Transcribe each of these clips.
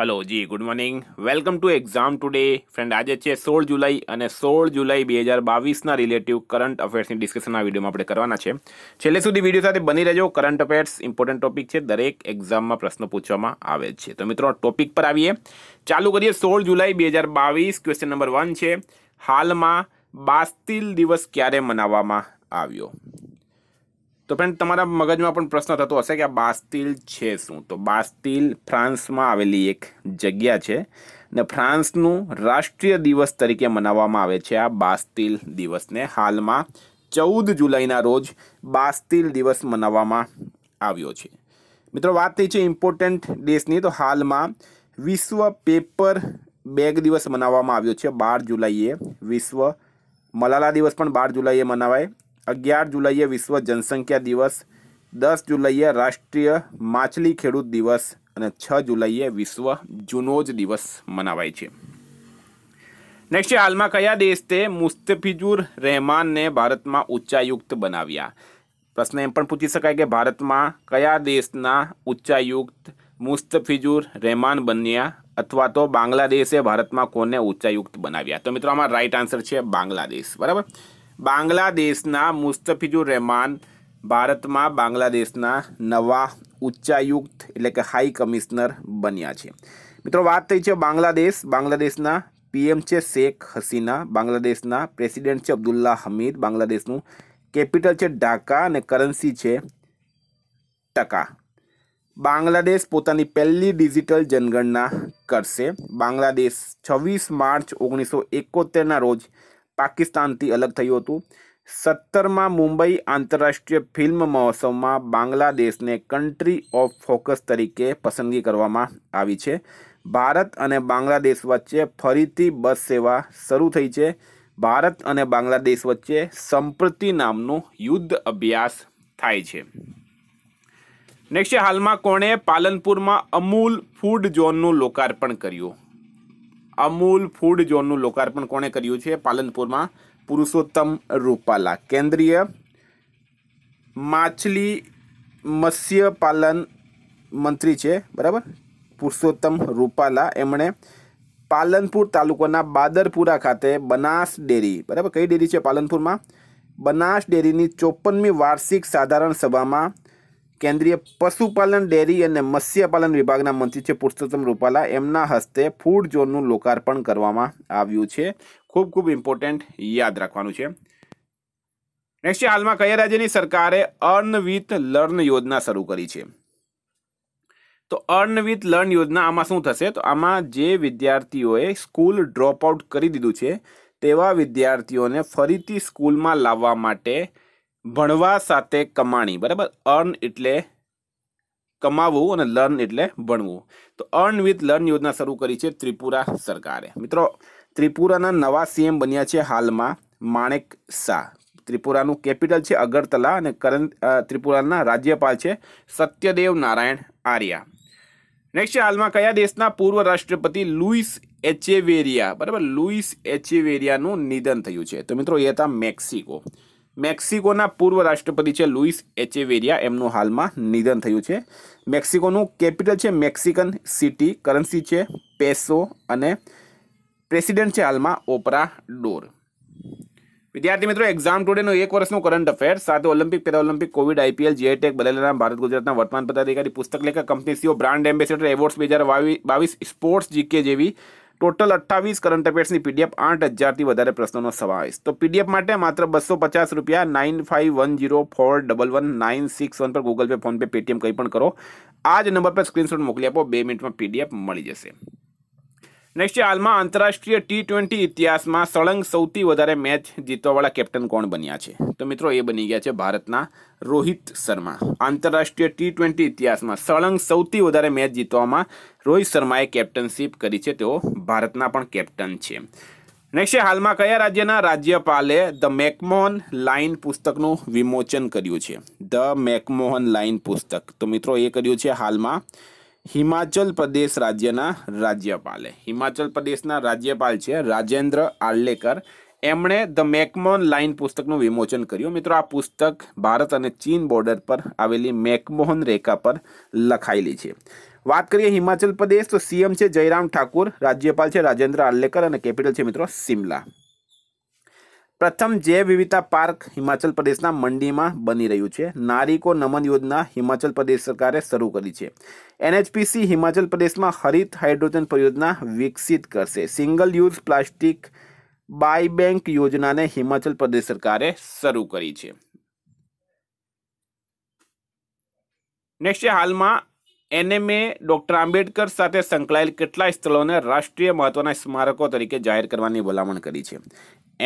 hello જી good morning welcome to exam today friend આજે છે સોળ જુલાઈ અને સોળ જુલાઈ બે હજાર બાવીસના રિલેટિવ કરંટ અફેર્સની ડિસ્કશનના વિડીયોમાં આપણે કરવાના છે છેલ્લે સુધી વિડીયો સાથે બની રહેજો કરંટ અફેર્સ ઇમ્પોર્ટન્ટ ટોપિક છે દરેક એક્ઝામમાં પ્રશ્નો પૂછવામાં આવે છે તો મિત્રો ટોપિક પર આવીએ ચાલુ કરીએ સોળ જુલાઈ બે હજાર બાવીસ ક્વેશ્ચન નંબર વન છે હાલમાં બાસ્તિલ દિવસ ક્યારે મનાવવામાં આવ્યો તો પણ તમારા મગજમાં પણ પ્રશ્ન થતો હશે કે આ બાસ્તિલ છે શું તો બાસ્તિલ ફ્રાન્સમાં આવેલી એક જગ્યા છે ને ફ્રાન્સનું રાષ્ટ્રીય દિવસ તરીકે મનાવવામાં આવે છે આ બાસ્તિલ દિવસને હાલમાં ચૌદ જુલાઈના રોજ બાસ્તિલ દિવસ મનાવવામાં આવ્યો છે મિત્રો વાત થઈ છે ઇમ્પોર્ટન્ટ ડેસની તો હાલમાં વિશ્વ પેપર બેગ દિવસ મનાવવામાં આવ્યો છે બાર જુલાઈએ વિશ્વ મલાલા દિવસ પણ બાર જુલાઈએ મનાવાય અગિયાર જુલાઈએ વિશ્વ જનસંખ્યા દિવસ દસ જુલાઈએ રાષ્ટ્રીય માછલી ખેડૂત દિવસ અને છ જુલાઈએ વિશ્વ જુનોજ દિવસ મનાવાય છે નેક્સ્ટ હાલમાં કયા દેશ તે મુસ્તફિજુર રહેમાનને ભારતમાં ઉચ્ચાયુક્ત બનાવ્યા પ્રશ્ન એમ પણ પૂછી શકાય કે ભારતમાં કયા દેશના ઉચ્ચાયુક્ત મુસ્તફિજુર રહેમાન બન્યા અથવા તો બાંગ્લાદેશે ભારતમાં કોને ઉચ્ચાયુક્ત બનાવ્યા તો મિત્રો આમાં રાઈટ આન્સર છે બાંગ્લાદેશ બરાબર બાંગ્લાદેશના મુસ્તફિજુર રહેમાન ભારતમાં બાંગ્લાદેશના નવા ઉચ્ચાયુક્ત એટલે કે હાઈ કમિશનર બન્યા છે મિત્રો વાત થઈ છે બાંગ્લાદેશ બાંગ્લાદેશના પીએમ છે શેખ હસીના બાંગ્લાદેશના પ્રેસિડેન્ટ છે અબ્દુલ્લા હમીદ બાંગ્લાદેશનું કેપિટલ છે ઢાકા અને કરન્સી છે ટકા બાંગ્લાદેશ પોતાની પહેલી ડિજિટલ જનગણના કરશે બાંગ્લાદેશ છવ્વીસ માર્ચ ઓગણીસો એકોતેરના રોજ પાકિસ્તાનથી અલગ થયું હતું સત્તરમાં મુંબઈ આંતરરાષ્ટ્રીય ફિલ્મ મહોત્સવમાં બાંગ્લાદેશને કન્ટ્રી ઓફ ફોકસ તરીકે પસંદગી કરવામાં આવી છે ભારત અને બાંગ્લાદેશ વચ્ચે ફરીથી બસ સેવા શરૂ થઈ છે ભારત અને બાંગ્લાદેશ વચ્ચે સંપ્રતિ નામનું યુદ્ધ અભ્યાસ થાય છે નેક્સ્ટ હાલમાં કોણે પાલનપુરમાં અમૂલ ફૂડ ઝોનનું લોકાર્પણ કર્યું અમૂલ ફૂડ ઝોનનું લોકાર્પણ કોણે કર્યું છે પાલનપુરમાં પુરુષોત્તમ રૂપાલા કેન્દ્રીય માછલી મત્સ્ય પાલન મંત્રી છે બરાબર પુરુષોત્તમ રૂપાલા એમણે પાલનપુર તાલુકાના બાદરપુરા ખાતે બનાસ ડેરી બરાબર કઈ ડેરી છે પાલનપુરમાં બનાસ ડેરીની ચોપનમી વાર્ષિક સાધારણ સભામાં કેન્દ્રીય પશુપાલન ડેરી અને મત્સ્યપાલન વિભાગના મંત્રી છે પુરુષોત્તમ રૂપાલા એમના હસ્તે ફૂડ ઝોનનું લોકાર્પણ કરવામાં આવ્યું છે ખૂબ ખૂબ ઇમ્પોર્ટન્ટ યાદ રાખવાનું છે નેક્સ્ટ હાલમાં કયા રાજ્યની સરકારે અર્ન વિથ લર્ન યોજના શરૂ કરી છે તો અર્ન વિથ લર્ન યોજના આમાં શું થશે તો આમાં જે વિદ્યાર્થીઓએ સ્કૂલ ડ્રોપ આઉટ કરી દીધું છે તેવા વિદ્યાર્થીઓને ફરીથી સ્કૂલમાં લાવવા માટે ભણવા સાથે કમાણી બરાબર અર્ન એટલે કમાવવું અને લર્ન એટલે ભણવું તો અર્ન વિથ લર્ન યોજના શરૂ કરી છે ત્રિપુરા સરકારે મિત્રો ત્રિપુરાના નવા સીએમ બન્યા છે હાલમાં માણેક શાહ ત્રિપુરાનું કેપિટલ છે અગરતલા અને કરંટ ત્રિપુરાના રાજ્યપાલ છે સત્યદેવ નારાયણ આર્યા નેક્સ્ટ છે હાલમાં કયા દેશના પૂર્વ રાષ્ટ્રપતિ લુઈસ એચેવેરિયા બરાબર લુઈસ એચેવેરિયાનું નિધન થયું છે તો મિત્રો એ હતા મેક્સિકો મેક્સિકોના પૂર્વ રાષ્ટ્રપતિ છે લુઈસ એચેવેરિયા એમનું હાલમાં નિધન થયું છે મેક્સિકોનું કેપિટલ છે મેક્સિકન સિટી કરન્સી છે પેસો અને પ્રેસિડેન્ટ છે હાલમાં ઓપરા ડોર વિદ્યાર્થી મિત્રો એક્ઝામ ટુડેનો એક વર્ષનું કરંટ અફેર સાથે ઓલિમ્પિક પેરા કોવિડ આઈપીએલ જીઆઈટેક બદલેલા ભારત ગુજરાતના વર્તમાન પદાધિકારી પુસ્તક લેખક company CEO brand ambassador awards બે હજાર બાવીસ સ્પોર્ટ્સ જીકે જેવી ટોટલ અઠ્ઠાવીસ કરંટ અફેર્સની પીડીએફ આઠ હજારથી વધારે પ્રશ્નોનો સમાવેશ તો પીડીએફ માટે માત્ર બસો પચાસ રૂપિયા nine five one zero four double one nine six one પર ગૂગલ પે ફોનપે પેટીએમ કંઈ પણ કરો આ જ નંબર પર સ્ક્રીનશોટ મોકલી આપો બે મિનિટમાં પીડીએફ મળી જશે નેક્સ્ટ છે હાલમાં આંતરરાષ્ટ્રીય ટી ટ્વેન્ટી ઇતિહાસમાં સળંગ સૌથી વધારે મેચ જીતવાવાળા કેપ્ટન કોણ બન્યા છે તો મિત્રો એ બની ગયા છે ભારતના રોહિત શર્મા આંતરરાષ્ટ્રીય ટી ટ્વેન્ટી ઇતિહાસમાં સળંગ સૌથી વધારે મેચ જીતવામાં રોહિત શર્માએ કેપ્ટનશીપ કરી છે તેઓ ભારતના પણ કેપ્ટન છે નેક્સ્ટ છે હાલમાં કયા રાજ્યના રાજ્યપાલે ધ મેકમોહન લાઇન પુસ્તકનું વિમોચન કર્યું છે ધ મેકમોહન લાઇન પુસ્તક તો મિત્રો એ કર્યું છે હાલમાં હિમાચલ પ્રદેશ રાજ્યના રાજ્યપાલે હિમાચલ પ્રદેશના રાજ્યપાલ છે રાજેન્દ્ર આર્લેકર એમણે ધ મેકમોન લાઇન પુસ્તકનું વિમોચન કર્યું મિત્રો આ પુસ્તક ભારત અને ચીન બોર્ડર પર આવેલી મેકમોહન રેખા પર લખાયેલી છે વાત કરીએ હિમાચલ પ્રદેશ તો સીએમ છે જયરામ ઠાકુર રાજ્યપાલ છે રાજેન્દ્ર આર્લેકર અને કેપિટલ છે મિત્રો સિમલા પ્રથમ જૈવ વિવિધતા પાર્ક હિમાચલ પ્રદેશના મંડીમાં બની રહ્યું છે નારિકો નમન યોજના હિમાચલ પ્રદેશ સરકારે શરૂ કરી છે એનએચપીસી હિમાચલ પ્રદેશમાં હરિત હાઇડ્રોજન પરિયોજના વિકસિત કરશે single use plastic buy bank યોજનાને હિમાચલ પ્રદેશ સરકારે શરૂ કરી છે નેક્સ્ટ હાલમાં એનએમએ ડૉક્ટર આંબેડકર સાથે સંકળાયેલ કેટલાય સ્થળોને રાષ્ટ્રીય મહત્વના સ્મારકો તરીકે જાહેર કરવાની ભલામણ કરી છે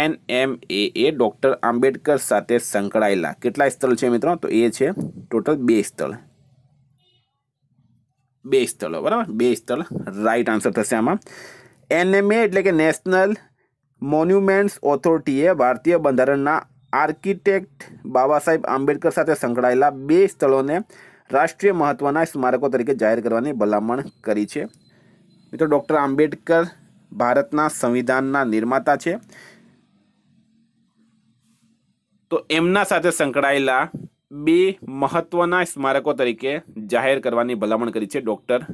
N M A A doctor Ambedkar સાથે સંકળાયેલા કેટલા સ્થળ છે મિત્રો તો એ છે ટોટલ બે સ્થળ બે સ્થળો બરાબર બે સ્થળ રાઈટ આન્સર થશે આમાં એનએમએ એટલે કે નેશનલ મોન્યુમેન્ટ્સ ઓથોરિટીએ ભારતીય બંધારણના આર્કિટેક્ટ બાબા સાહેબ આંબેડકર સાથે સંકળાયેલા બે સ્થળોને રાષ્ટ્રીય મહત્વના સ્મારકો તરીકે જાહેર કરવાની ભલામણ કરી છે મિત્રો ડૉક્ટર આંબેડકર ભારતના સંવિધાનના નિર્માતા છે તો એમના સાથે સંકળાયેલા બે મહત્વના સ્મારકો તરીકે જાહેર કરવાની ભલામણ કરી છે ડૉક્ટર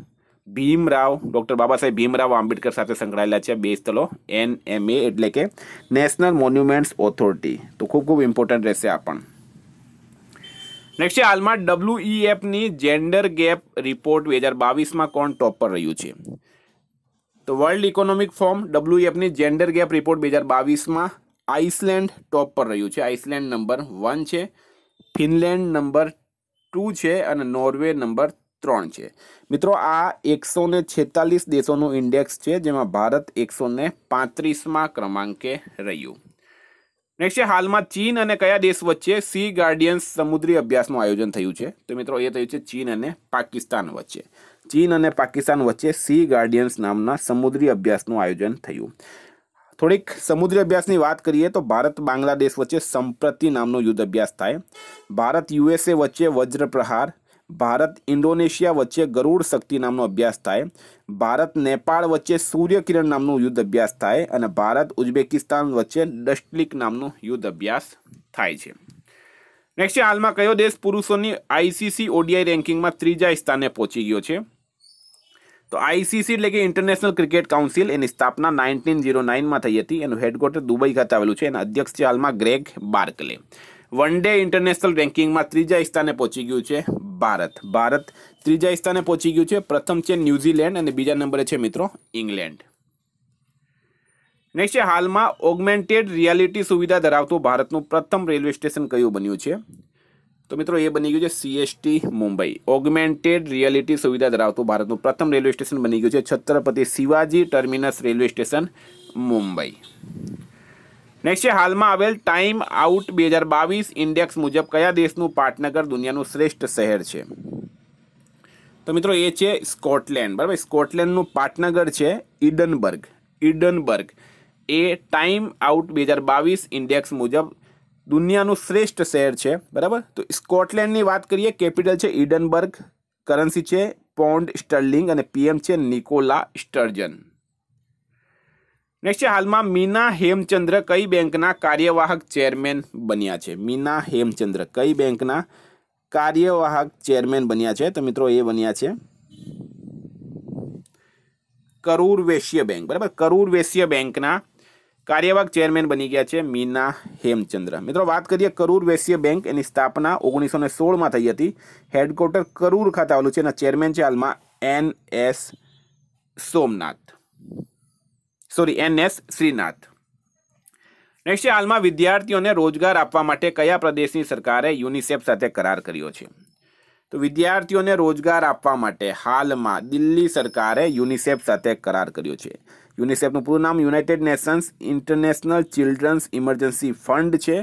ભીમરાવ ડૉક્ટર બાબા સાહેબ ભીમરાવ આંબેડકર સાથે સંકળાયેલા છે બે સ્થળો એન એમ એ એટલે કે નેશનલ મોન્યુમેન્ટ્સ ઓથોરિટી તો ખૂબ ખૂબ ઇમ્પોર્ટન્ટ રહેશે આ પણ નેક્સ્ટ છે હાલમાં ડબ્લ્યુઈએફની જેન્ડર ગેપ રિપોર્ટ બે હજાર બાવીસમાં કોણ ટોપ પર રહ્યું છે તો વર્લ્ડ ઇકોનોમિક ફોર્મ ડબ્લ્યુઈએફની જેન્ડર ગેપ રિપોર્ટ બે હજાર બાવીસમાં આઇસલેન્ડ ટોપ પર રહ્યું છે આઇસલેન્ડ નંબર વન છે ફિનલેન્ડ નંબર ટુ છે અને નોર્વે નંબર ત્રણ છે મિત્રો આ એકસો ને છેતાલીસ દેશોનું ઇન્ડેક્સ છે જેમાં ભારત એકસો ને પાંત્રીસમાં ક્રમાંકે રહ્યું નેક્સ્ટ છે હાલમાં ચીન અને કયા દેશ વચ્ચે સી ગાર્ડિયન્સ સમુદ્રી અભ્યાસનું આયોજન થયું છે તો મિત્રો એ થયું છે ચીન અને પાકિસ્તાન વચ્ચે ચીન અને પાકિસ્તાન વચ્ચે સી ગાર્ડિયન્સ નામના સમુદ્રી અભ્યાસનું આયોજન થયું થોડીક સમુદ્રી અભ્યાસની વાત કરીએ તો ભારત બાંગ્લાદેશ વચ્ચે સંપ્રતિ નામનો યુદ્ધ અભ્યાસ થાય ભારત યુએસએ વચ્ચે વજ્ર પ્રહાર ભારત ઇન્ડોનેશિયા વચ્ચે ગરુડ શક્તિ નામનો અભ્યાસ થાય ભારત નેપાળ વચ્ચે સૂર્યકિરણ નામનું યુદ્ધ અભ્યાસ થાય અને ભારત ઉઝબેકિસ્તાન વચ્ચે ડસ્ટલિક નામનું યુદ્ધ અભ્યાસ થાય છે નેક્સ્ટ છે હાલમાં કયો દેશ પુરુષોની આઈસીસી ઓડીઆઈ રેન્કિંગમાં ત્રીજા સ્થાને પહોંચી ગયો છે તો આઈસીસી એટલે કે ઇન્ટરનેશનલ ક્રિકેટ કાઉન્સિલ એની સ્થાપના નાઇન્ટીન ઝીરો નાઇનમાં થઈ હતી એનું હેડક્વાર્ટર દુબઈ ખાતે આવેલું છે એના અધ્યક્ષ છે હાલમાં Greg Barclay one day international રેન્કિંગમાં ત્રીજા સ્થાને પહોંચી ગયું છે ભારત ભારત ત્રીજા સ્થાને પહોંચી ગયું છે પ્રથમ છે ન્યૂઝીલેન્ડ અને બીજા નંબરે છે મિત્રો ઇંગ્લેન્ડ નેક્સ્ટ છે હાલમાં ઓગમેન્ટેડ રિયાલિટી સુવિધા ધરાવતું ભારતનું પ્રથમ રેલવે સ્ટેશન કયું બન્યું છે તો મિત્રો એ બની ગયું છે સીએસટી મુંબઈ ઓગમેન્ટેડ રિયાલિટી સુવિધા ધરાવતું ભારતનું પ્રથમ રેલવે સ્ટેશન બની ગયું છે Chhatrapati Shivaji terminus railway station Mumbai next છે હાલમાં આવેલ ટાઈમ આઉટ બે હજાર બાવીસ ઇન્ડેક્સ મુજબ કયા દેશનું પાટનગર દુનિયાનું શ્રેષ્ઠ શહેર છે તો મિત્રો એ છે સ્કોટલેન્ડ બરાબર સ્કોટલેન્ડનું પાટનગર છે ઇડનબર્ગ ઇડનબર્ગ એ ટાઈમ આઉટ બે હજાર બાવીસ ઇન્ડેક્સ મુજબ દુનિયાનું શ્રેષ્ઠ શહેર છે બરાબર તો સ્કોટલેન્ડની વાત કરીએ કેપિટલ છે ઇડનબર્ગ કરન્સી છે પોન્ડ સ્ટર્લિંગ અને પીએમ છે નિકોલા સ્ટર્જન નેક્સ્ટ છે હાલમાં મીના હેમચંદ્ર કઈ બેંકના કાર્યવાહક ચેરમેન બન્યા છે મીના હેમચંદ્ર કઈ બેંકના કાર્યવાહક ચેરમેન બન્યા છે તો મિત્રો એ બન્યા છે કરૂર વેશ્ય બેંક બરાબર કરૂર વેશ્ય બેંકના કાર્યવાહક ચેરમેન બની ગયા છે મીના હેમચંદ્ર મિત્રો વાત કરીએ કરૂર વેશ્ય બેંક એની સ્થાપના ઓગણીસો ને સોળમાં થઈ હતી હેડક્વાર્ટર કરૂર ખાતે આવેલું છે એના ચેરમેન છે હાલમાં N S Somnath sorry N S Shrinath next છે હાલમાં વિદ્યાર્થીઓને રોજગાર આપવા માટે કયા પ્રદેશની સરકારે યુનિસેફ સાથે કરાર કર્યો છે તો વિદ્યાર્થીઓને રોજગાર આપવા માટે હાલમાં દિલ્હી સરકારે યુનિસેફ સાથે કરાર કર્યો છે યુનિસેફનું પૂરું નામ United Nations international children's emergency fund છે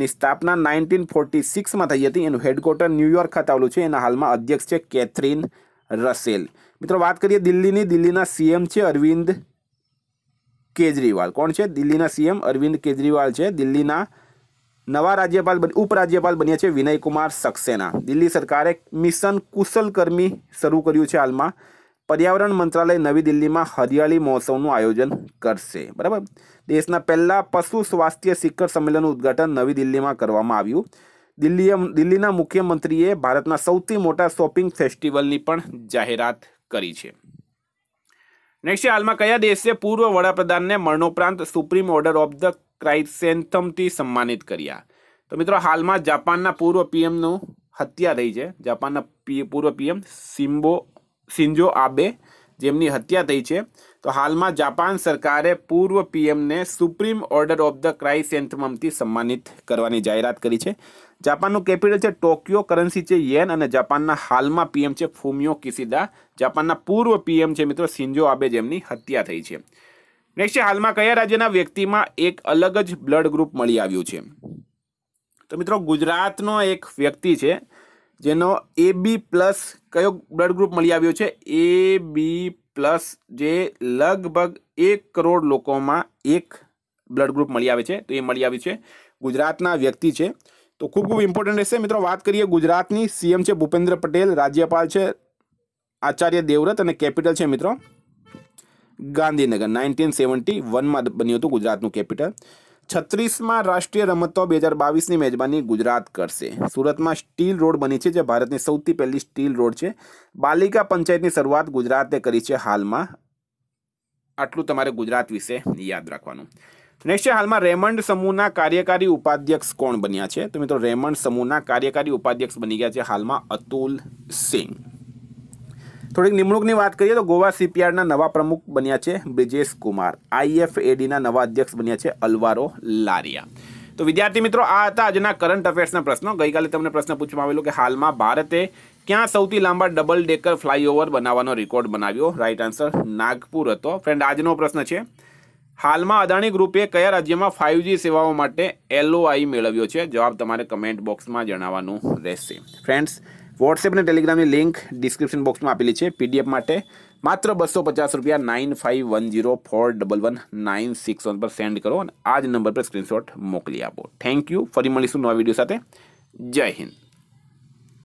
એની સ્થાપના નાઇન્ટીન ફોર્ટી સિક્સમાં થઈ હતી એનું હેડક્વાર્ટર ન્યૂયોર્ક ખાતે આવેલું છે એના હાલમાં અધ્યક્ષ છે કેથરીન રસેલ મિત્રો વાત કરીએ દિલ્હીની દિલ્હીના સીએમ છે અરવિંદ કેજરીવાલ કોણ છે દિલ્હીના સીએમ અરવિંદ કેજરીવાલ છે દિલ્હીના નવા રાજ્યપાલ ઉપરાજ્યપાલ બન્યા છે વિનયકુમાર સક્સેના દિલ્હી સરકારે મિશન કુશલકર્મી શરૂ કર્યું છે હાલમાં પર્યાવરણ મંત્રાલય નવી દિલ્હીમાં હરિયાળી મહોત્સવનું આયોજન કરશે બરાબર દેશના પહેલાં પશુ સ્વાસ્થ્ય શિખર સંમેલનનું ઉદ્ઘાટન નવી દિલ્હીમાં કરવામાં આવ્યું દિલ્હીએ દિલ્હીના મુખ્યમંત્રીએ ભારતના સૌથી મોટા શોપિંગ ફેસ્ટિવલની પણ જાહેરાત કરી છે નેક્સ્ટ હાલમાં કયા દેશે પૂર્વ વડાપ્રધાનને મરણોપરાંત સુપ્રીમ ઓર્ડર ઓફ ધ ક્રાઇસેન્થમથી સન્માનિત કર્યા તો મિત્રો હાલમાં જાપાનના પૂર્વ પીએમનું હત્યા થઈ છે જાપાનના પૂર્વ પીએમ સિમ્બો સિન્જો આબે જેમની હત્યા થઈ છે તો હાલમાં જાપાન સરકારે પૂર્વ પીએમને સુપ્રીમ ઓર્ડર ઓફ ધ ક્રાઇસેન્થમથી સન્માનિત કરવાની જાહેરાત કરી છે જાપાનનું કેપિટલ છે ટોક્યો કરન્સી છે યેન અને જાપાનના હાલમાં પીએમ છે ફુમિયો કિસિદા જાપાનના પૂર્વ પીએમ છે મિત્રો સિંજો આબે જેમની હત્યા થઈ છે નેક્સ્ટ છે હાલમાં કયા રાજ્યના વ્યક્તિમાં એક અલગ જ બ્લડ ગ્રુપ મળી આવ્યું છે તો મિત્રો ગુજરાતનો એક વ્યક્તિ છે જેનો એ બી પ્લસ કયો બ્લડ ગ્રુપ મળી આવ્યો છે એ બી પ્લસ જે લગભગ એક કરોડ લોકોમાં એક બ્લડ ગ્રુપ મળી આવે છે તો એ મળી આવ્યું છે ગુજરાતના વ્યક્તિ છે તો ખૂબ ખૂબ ઇમ્પોર્ટન્ટ રહેશે મિત્રો વાત કરીએ ગુજરાતની સીએમ છે ભૂપેન્દ્ર પટેલ રાજ્યપાલ છે આચાર્ય દેવવ્રત અને કેપિટલ છે મિત્રો ગાંધીનગર નાઇન્ટીન સેવન્ટી વનમાં બન્યું હતું ગુજરાતનું કેપિટલ છત્રીસમાં રાષ્ટ્રીય રમતો બે હજાર બાવીસની મેજબાની ગુજરાત કરશે સુરતમાં સ્ટીલ રોડ બની છે જે ભારતની સૌથી પહેલી સ્ટીલ રોડ છે બાલિકા પંચાયતની શરૂઆત ગુજરાતે કરી છે હાલમાં આટલું તમારે ગુજરાત વિશે યાદ રાખવાનું નેક્સ્ટ છે હાલમાં રેમન્ડ સમૂહના કાર્યકારી ઉપાધ્યક્ષ કોણ બન્યા છે તો મિત્રો રેમન્ડ સમૂહના કાર્યકારી ઉપાધ્યક્ષ બની ગયા છે હાલમાં અતુલ સિંહ થોડીક નિમણૂકની વાત કરીએ તો ગોવા સીપીઆરના નવા પ્રમુખ બન્યા છે બ્રિજેશ કુમાર આઈએફએડીના નવા અધ્યક્ષ બન્યા છે અલવારો લારિયા તો વિદ્યાર્થી મિત્રો આ હતા આજના કરંટ અફેર્સના પ્રશ્નો ગઈકાલે તમને પ્રશ્ન પૂછવામાં આવેલો કે હાલમાં ભારતે ક્યાં સૌથી લાંબા ડબલ ડેકર ફ્લાયઓવર બનાવવાનો રેકોર્ડ બનાવ્યો રાઇટ આન્સર નાગપુર હતો ફ્રેન્ડ આજનો પ્રશ્ન છે હાલમાં અદાણી ગ્રુપે કયા રાજ્યમાં ફાઇવજી સેવાઓ માટે એલઓઆઈ મેળવ્યો છે જવાબ તમારે કમેન્ટ બોક્સમાં જણાવવાનું રહેશે ફ્રેન્ડ્સ વોટ્સએપ અને ટેલિગ્રામની લિંક ડિસ્ક્રિપ્શન બોક્સમાં આપેલી છે પીડીએફ માટે માત્ર બસો પચાસ રૂપિયા nine five one zero four double one nine six one પર સેન્ડ કરો અને આ જ નંબર પર સ્ક્રીનશોટ મોકલી આપો થેન્ક યુ ફરી મળીશું નવા વિડીયો સાથે જય હિન્દ